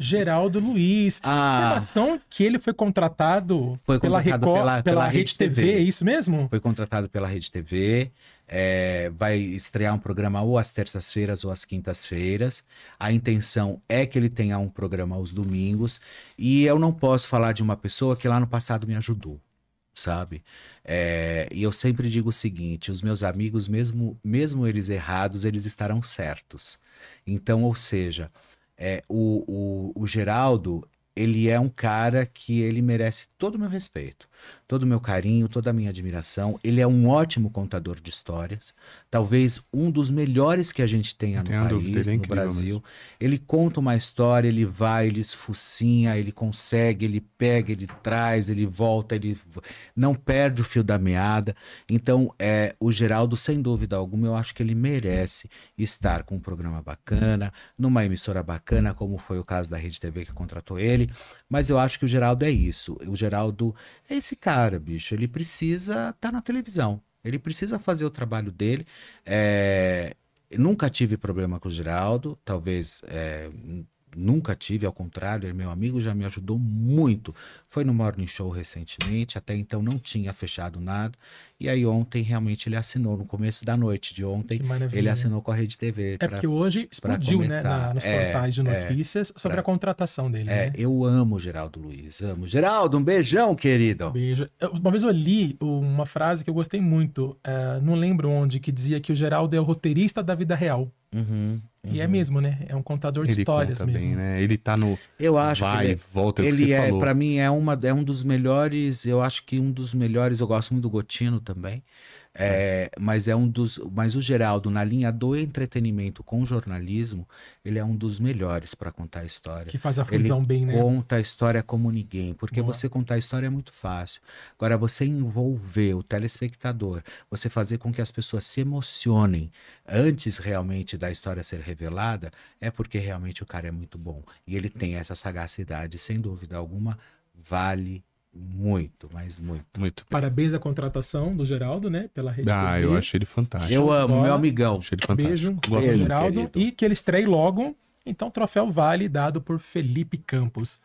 Geraldo Luiz. A ah. informação que ele foi contratado, foi contratado pela, Record, pela, pela, pela Rede, TV. TV, é isso mesmo? Foi contratado pela Rede TV. É, vai estrear um programa ou às terças-feiras ou às quintas-feiras. A intenção é que ele tenha um programa aos domingos. E eu não posso falar de uma pessoa que lá no passado me ajudou, sabe? É, e eu sempre digo o seguinte: os meus amigos, mesmo, mesmo eles errados, eles estarão certos. Então, ou seja, é, o, o, o Geraldo, ele é um cara que ele merece todo o meu respeito, todo o meu carinho, toda a minha admiração. Ele é um ótimo contador de histórias, talvez um dos melhores que a gente tenha no país, dúvida, é no Brasil. Mesmo. Ele conta uma história, ele vai, ele esfucinha, ele consegue, ele pega, ele traz, ele volta, ele não perde o fio da meada. Então, é, o Geraldo, sem dúvida alguma, eu acho que ele merece estar com um programa bacana, numa emissora bacana, como foi o caso da Rede TV que contratou ele mas eu acho que o Geraldo é isso. O Geraldo é esse cara, bicho. Ele precisa estar tá na televisão. Ele precisa fazer o trabalho dele. É... Nunca tive problema com o Geraldo. Talvez é nunca tive, ao contrário, é meu amigo já me ajudou muito. Foi no Morning Show recentemente, até então não tinha fechado nada. E aí ontem realmente ele assinou, no começo da noite de ontem, ele assinou com a Rede TV. É pra, porque hoje explodiu né, na, nos é, portais de é, notícias é, sobre pra, a contratação dele. É, né? eu amo Geraldo Luiz, amo. Geraldo, um beijão, querido. Um beijo. Uma vez eu li uma frase que eu gostei muito, é, não lembro onde, que dizia que o Geraldo é o roteirista da vida real. Uhum, uhum. E é uhum. mesmo, né? É um contador de ele histórias mesmo. Bem, né? Ele tá no Eu acho vai, é é que ele, volta, ele que é, para mim é uma é um dos melhores, eu acho que um dos melhores, eu gosto muito do Gotino também. É, mas é um dos. Mas o Geraldo, na linha do entretenimento com jornalismo, ele é um dos melhores para contar a história. Que faz a fusão bem, né? Conta a história como ninguém. Porque Boa. você contar a história é muito fácil. Agora, você envolver o telespectador, você fazer com que as pessoas se emocionem antes realmente da história ser revelada, é porque realmente o cara é muito bom. E ele tem essa sagacidade, sem dúvida alguma, vale muito, mas muito. Muito. Bem. Parabéns à contratação do Geraldo, né? Pela rede. Ah, TV. eu achei ele fantástico. Eu amo, meu amigão. Achei ele fantástico. Beijo, Gosto beijo, Geraldo. Querido. E que ele estreie logo. Então, troféu vale dado por Felipe Campos.